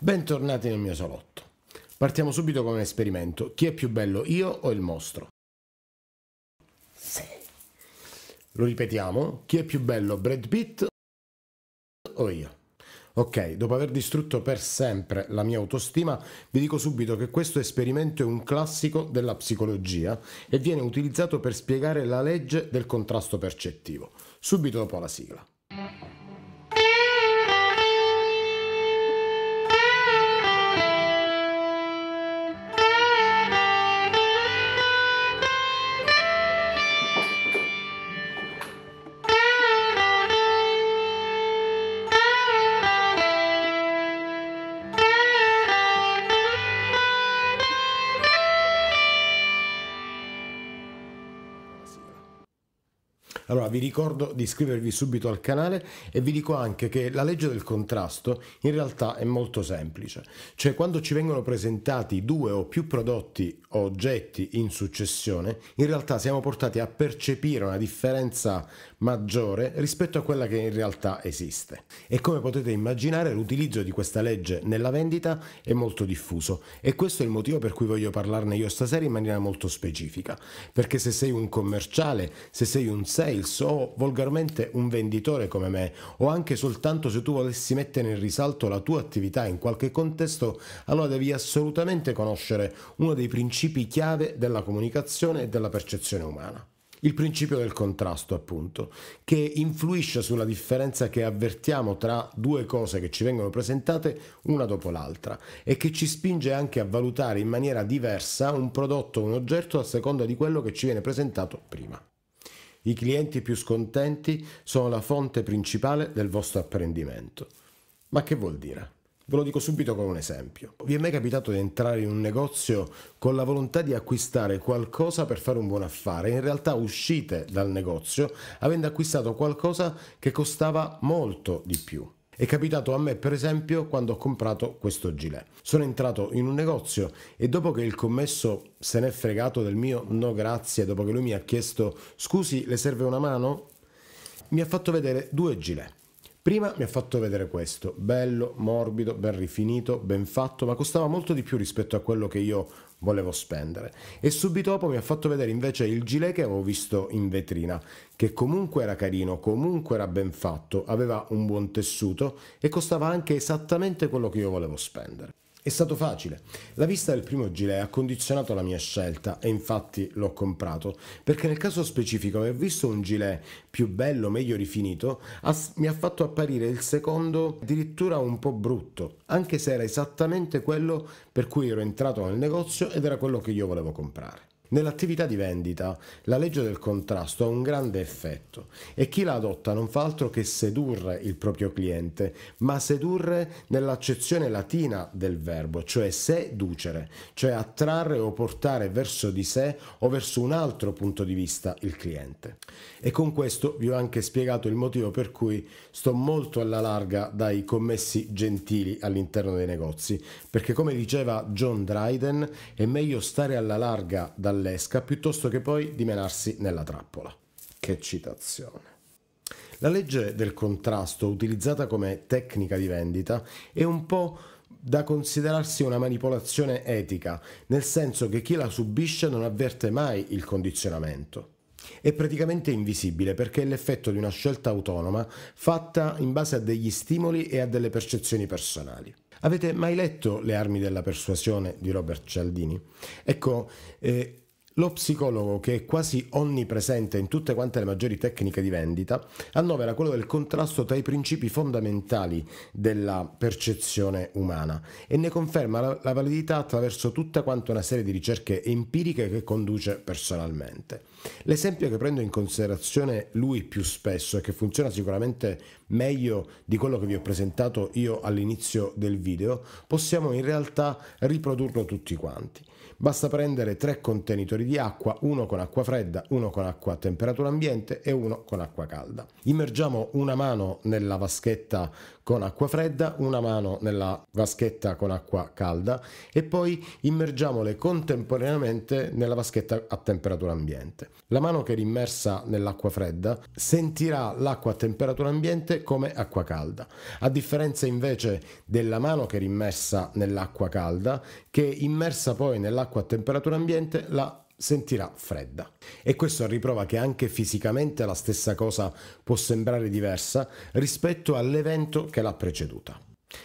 Bentornati nel mio salotto. Partiamo subito con un esperimento. Chi è più bello, io o il mostro? Sì. Lo ripetiamo. Chi è più bello, Brad Pitt o io? Ok, dopo aver distrutto per sempre la mia autostima, vi dico subito che questo esperimento è un classico della psicologia e viene utilizzato per spiegare la legge del contrasto percettivo, subito dopo la sigla. Allora vi ricordo di iscrivervi subito al canale e vi dico anche che la legge del contrasto in realtà è molto semplice, cioè quando ci vengono presentati due o più prodotti o oggetti in successione, in realtà siamo portati a percepire una differenza maggiore rispetto a quella che in realtà esiste. E come potete immaginare l'utilizzo di questa legge nella vendita è molto diffuso e questo è il motivo per cui voglio parlarne io stasera in maniera molto specifica, perché se sei un commerciale, se sei un sales, sales o volgarmente un venditore come me, o anche soltanto se tu volessi mettere in risalto la tua attività in qualche contesto, allora devi assolutamente conoscere uno dei principi chiave della comunicazione e della percezione umana. Il principio del contrasto, appunto, che influisce sulla differenza che avvertiamo tra due cose che ci vengono presentate una dopo l'altra e che ci spinge anche a valutare in maniera diversa un prodotto o un oggetto a seconda di quello che ci viene presentato prima. I clienti più scontenti sono la fonte principale del vostro apprendimento. Ma che vuol dire? Ve lo dico subito con un esempio. Vi è mai capitato di entrare in un negozio con la volontà di acquistare qualcosa per fare un buon affare? In realtà uscite dal negozio avendo acquistato qualcosa che costava molto di più. È capitato a me per esempio quando ho comprato questo gilet. Sono entrato in un negozio e dopo che il commesso se n'è fregato del mio no grazie, dopo che lui mi ha chiesto scusi le serve una mano, mi ha fatto vedere due gilet. Prima mi ha fatto vedere questo, bello, morbido, ben rifinito, ben fatto, ma costava molto di più rispetto a quello che io volevo spendere. E subito dopo mi ha fatto vedere invece il gilet che avevo visto in vetrina, che comunque era carino, comunque era ben fatto, aveva un buon tessuto e costava anche esattamente quello che io volevo spendere. È stato facile. La vista del primo gilet ha condizionato la mia scelta e infatti l'ho comprato, perché nel caso specifico aver visto un gilet più bello, meglio rifinito, ha, mi ha fatto apparire il secondo addirittura un po' brutto, anche se era esattamente quello per cui ero entrato nel negozio ed era quello che io volevo comprare. Nell'attività di vendita la legge del contrasto ha un grande effetto e chi la adotta non fa altro che sedurre il proprio cliente, ma sedurre nell'accezione latina del verbo, cioè seducere, cioè attrarre o portare verso di sé o verso un altro punto di vista il cliente. E con questo vi ho anche spiegato il motivo per cui sto molto alla larga dai commessi gentili all'interno dei negozi, perché come diceva John Dryden è meglio stare alla larga dalla burlesca piuttosto che poi dimenarsi nella trappola. Che citazione. La legge del contrasto, utilizzata come tecnica di vendita, è un po' da considerarsi una manipolazione etica, nel senso che chi la subisce non avverte mai il condizionamento. È praticamente invisibile perché è l'effetto di una scelta autonoma fatta in base a degli stimoli e a delle percezioni personali. Avete mai letto Le armi della persuasione di Robert Cialdini? Ecco, eh, lo psicologo, che è quasi onnipresente in tutte quante le maggiori tecniche di vendita, annovera quello del contrasto tra i principi fondamentali della percezione umana e ne conferma la, la validità attraverso tutta quanta una serie di ricerche empiriche che conduce personalmente. L'esempio che prendo in considerazione lui più spesso e che funziona sicuramente meglio di quello che vi ho presentato io all'inizio del video, possiamo in realtà riprodurlo tutti quanti. Basta prendere tre contenitori di acqua, uno con acqua fredda, uno con acqua a temperatura ambiente e uno con acqua calda. Immergiamo una mano nella vaschetta con acqua fredda, una mano nella vaschetta con acqua calda e poi immergiamole contemporaneamente nella vaschetta a temperatura ambiente. La mano che era immersa nell'acqua fredda sentirà l'acqua a temperatura ambiente come acqua calda, a differenza invece della mano che era immersa nell'acqua calda che immersa poi nell'acqua l'acqua a temperatura ambiente la sentirà fredda. E questo a riprova che anche fisicamente la stessa cosa può sembrare diversa rispetto all'evento che l'ha preceduta.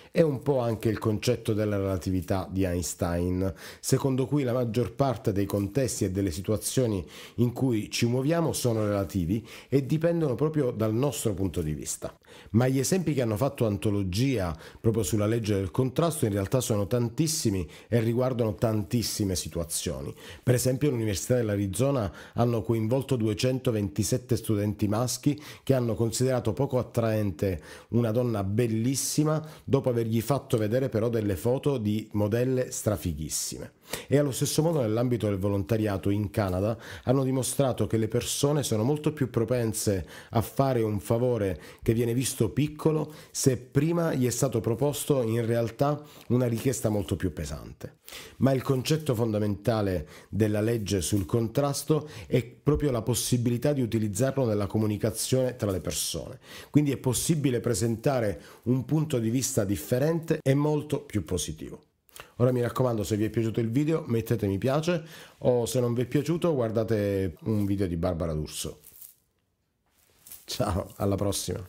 È un po' anche il concetto della relatività di Einstein, secondo cui la maggior parte dei contesti e delle situazioni in cui ci muoviamo sono relativi e dipendono proprio dal nostro punto di vista ma gli esempi che hanno fatto antologia proprio sulla legge del contrasto in realtà sono tantissimi e riguardano tantissime situazioni. Per esempio l'Università dell'Arizona hanno coinvolto 227 studenti maschi che hanno considerato poco attraente una donna bellissima dopo avergli fatto vedere però delle foto di modelle strafighissime. E allo stesso modo nell'ambito del volontariato in Canada hanno dimostrato che le persone sono molto più propense a fare un favore che viene visto piccolo se prima gli è stato proposto in realtà una richiesta molto più pesante. Ma il concetto fondamentale della legge sul contrasto è proprio la possibilità di utilizzarlo nella comunicazione tra le persone. Quindi è possibile presentare un punto di vista differente e molto più positivo. Ora mi raccomando, se vi è piaciuto il video mettete mi piace o se non vi è piaciuto guardate un video di Barbara D'Urso. Ciao, alla prossima!